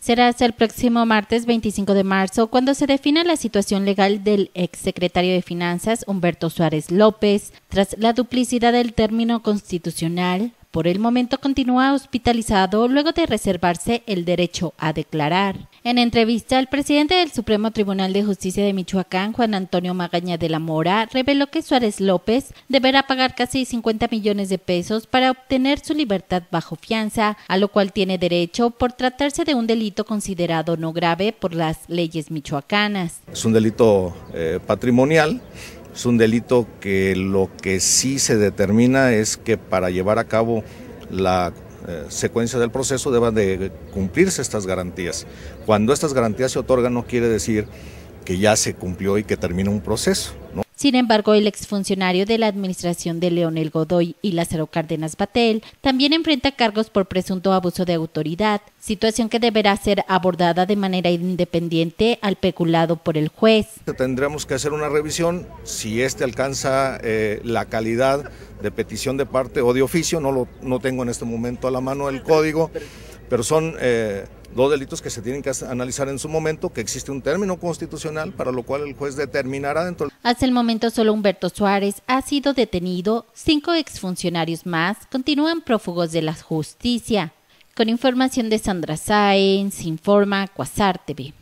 Será hasta el próximo martes 25 de marzo cuando se defina la situación legal del exsecretario de Finanzas Humberto Suárez López tras la duplicidad del término constitucional por el momento continúa hospitalizado luego de reservarse el derecho a declarar. En entrevista, el presidente del Supremo Tribunal de Justicia de Michoacán, Juan Antonio Magaña de la Mora, reveló que Suárez López deberá pagar casi 50 millones de pesos para obtener su libertad bajo fianza, a lo cual tiene derecho por tratarse de un delito considerado no grave por las leyes michoacanas. Es un delito eh, patrimonial es un delito que lo que sí se determina es que para llevar a cabo la eh, secuencia del proceso deban de cumplirse estas garantías. Cuando estas garantías se otorgan no quiere decir que ya se cumplió y que termina un proceso. Sin embargo, el exfuncionario de la administración de Leonel Godoy y Lázaro Cárdenas Batel también enfrenta cargos por presunto abuso de autoridad, situación que deberá ser abordada de manera independiente al peculado por el juez. Tendremos que hacer una revisión si este alcanza eh, la calidad de petición de parte o de oficio, no, lo, no tengo en este momento a la mano el código, pero son... Eh, dos delitos que se tienen que analizar en su momento, que existe un término constitucional para lo cual el juez determinará dentro. Hasta el momento solo Humberto Suárez ha sido detenido, cinco exfuncionarios más continúan prófugos de la justicia. Con información de Sandra Sáenz, informa Cuasar TV.